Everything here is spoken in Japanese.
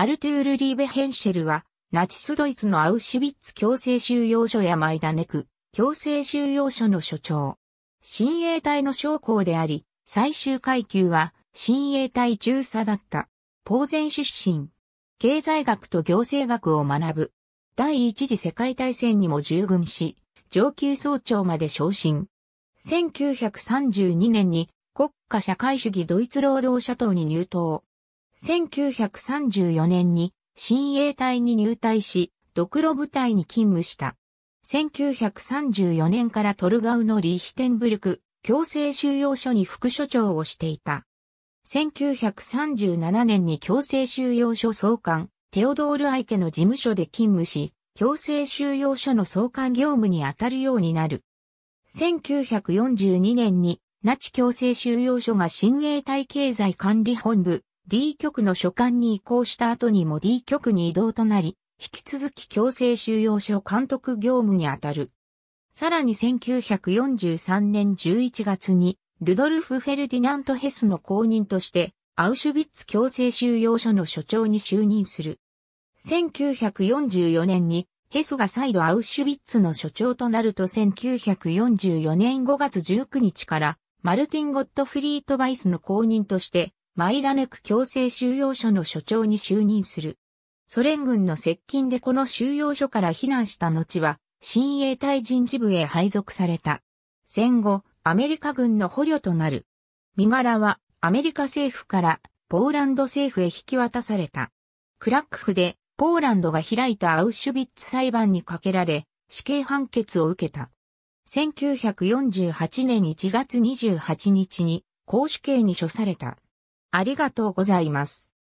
アルトゥール・リーベ・ヘンシェルは、ナチスドイツのアウシュビッツ強制収容所やマイダネク、強制収容所の所長。親衛隊の将校であり、最終階級は、親衛隊中佐だった。ポーゼン出身。経済学と行政学を学ぶ。第一次世界大戦にも従軍し、上級総長まで昇進。1932年に国家社会主義ドイツ労働者党に入党。1934年に新衛隊に入隊し、ドクロ部隊に勤務した。1934年からトルガウのリヒテンブルク強制収容所に副所長をしていた。1937年に強制収容所総監、テオドール・アイケの事務所で勤務し、強制収容所の総監業務に当たるようになる。1942年に、那智強制収容所が新衛隊経済管理本部、D 局の所管に移行した後にも D 局に移動となり、引き続き強制収容所監督業務に当たる。さらに1943年11月に、ルドルフ・フェルディナント・ヘスの後任として、アウシュビッツ強制収容所の所長に就任する。1944年に、ヘスが再度アウシュビッツの所長となると1944年5月19日から、マルティン・ゴットフリート・バイスの後任として、マイダネク強制収容所の所長に就任する。ソ連軍の接近でこの収容所から避難した後は、新衛隊人事部へ配属された。戦後、アメリカ軍の捕虜となる。身柄はアメリカ政府からポーランド政府へ引き渡された。クラックフでポーランドが開いたアウシュビッツ裁判にかけられ、死刑判決を受けた。1948年1月28日に公主刑に処された。ありがとうございます。